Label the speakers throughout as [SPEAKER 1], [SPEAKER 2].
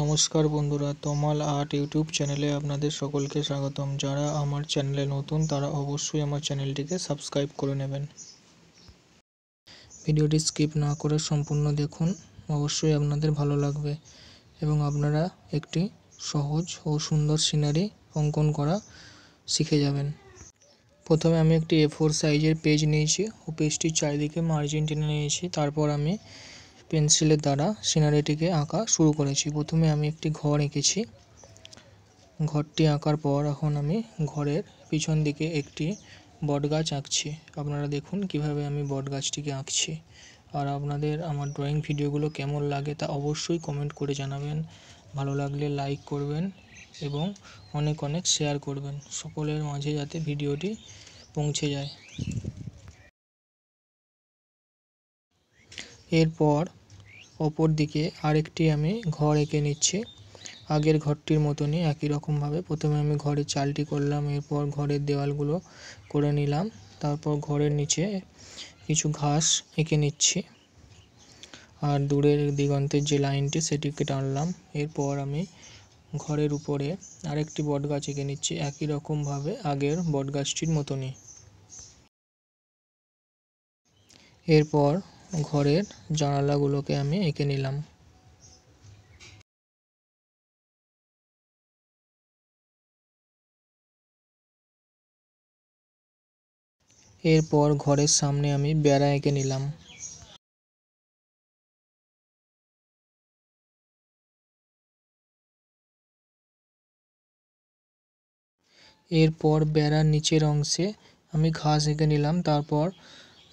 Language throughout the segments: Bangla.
[SPEAKER 1] নমস্কার বন্ধুরা তমাল আর্ট ইউটিউব চ্যানেলে আপনাদের সকলকে স্বাগতম যারা আমার চ্যানেলে নতুন তারা অবশ্যই আমার চ্যানেলটিকে সাবস্ক্রাইব করে নেবেন ভিডিওটি স্কিপ না করে সম্পূর্ণ দেখুন অবশ্যই আপনাদের ভালো লাগবে এবং আপনারা একটি সহজ ও সুন্দর সিনারি অঙ্কন করা শিখে যাবেন প্রথমে আমি একটি এ ফোর সাইজের পেজ নিয়েছি ও পেজটির চারিদিকে মার্জিন টেনে নিয়েছি তারপর আমি পেন্সিলের দ্বারা সিনারিটিকে আঁকা শুরু করেছি প্রথমে আমি একটি ঘর এঁকেছি ঘরটি আঁকার পর এখন আমি ঘরের পিছন দিকে একটি বটগাছ আঁকছি আপনারা দেখুন কিভাবে আমি বটগাছটিকে আঁকছি আর আপনাদের আমার ড্রয়িং ভিডিওগুলো কেমন লাগে তা অবশ্যই কমেন্ট করে জানাবেন ভালো লাগলে লাইক করবেন এবং অনেক অনেক শেয়ার করবেন সকলের মাঝে যাতে ভিডিওটি পৌঁছে যায় এরপর অপর দিকে আরেকটি আমি ঘর এঁকে নিচ্ছি আগের ঘরটির মতনই একই রকমভাবে প্রথমে আমি ঘরের চালটি করলাম এরপর ঘরের দেওয়ালগুলো করে নিলাম তারপর ঘরের নিচে কিছু ঘাস এঁকে নিচ্ছি আর দূরের দিগন্তের যে লাইনটি সেটিকে টানলাম এরপর আমি ঘরের উপরে আরেকটি বটগাছ এঁকে নিচ্ছি একই রকমভাবে আগের বটগাছটির মতনই
[SPEAKER 2] এরপর ঘরের জানালাগুলোকে আমি এঁকে নিলাম এরপর ঘরের সামনে আমি বেড়া এঁকে নিলাম এরপর
[SPEAKER 3] বেড়ার নিচের অংশে আমি ঘাস এঁকে নিলাম তারপর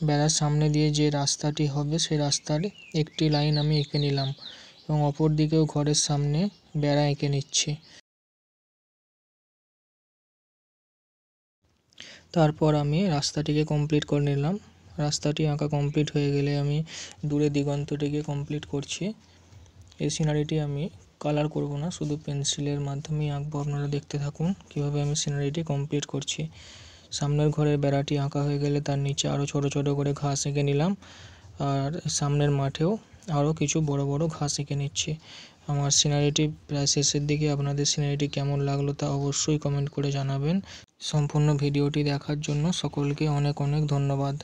[SPEAKER 3] বেড়ার সামনে দিয়ে যে রাস্তাটি হবে সেই রাস্তার একটি লাইন আমি এঁকে নিলাম এবং অপর দিকেও ঘরের সামনে বেড়া এঁকে নিচ্ছি তারপর আমি রাস্তাটিকে কমপ্লিট করে নিলাম রাস্তাটি আঁকা
[SPEAKER 1] কমপ্লিট হয়ে গেলে আমি দূরে দিগন্তটিকে কমপ্লিট করছি এই সিনারিটি আমি কালার করব না শুধু পেন্সিলের মাধ্যমেই আঁকবো আপনারা দেখতে থাকুন কিভাবে আমি সিনারিটি কমপ্লিট করছি সামনের ঘরের বেড়াটি আঁকা হয়ে গেলে তার নিচে আরও ছোট ছোট করে ঘাস এঁকে নিলাম আর সামনের মাঠেও আরও কিছু বড় বড় ঘাস এঁকে নিচ্ছি আমার সিনারিটি প্রায় শেষের দিকে আপনাদের সিনারিটি কেমন লাগলো তা অবশ্যই কমেন্ট করে জানাবেন সম্পূর্ণ ভিডিওটি দেখার জন্য সকলকে অনেক অনেক ধন্যবাদ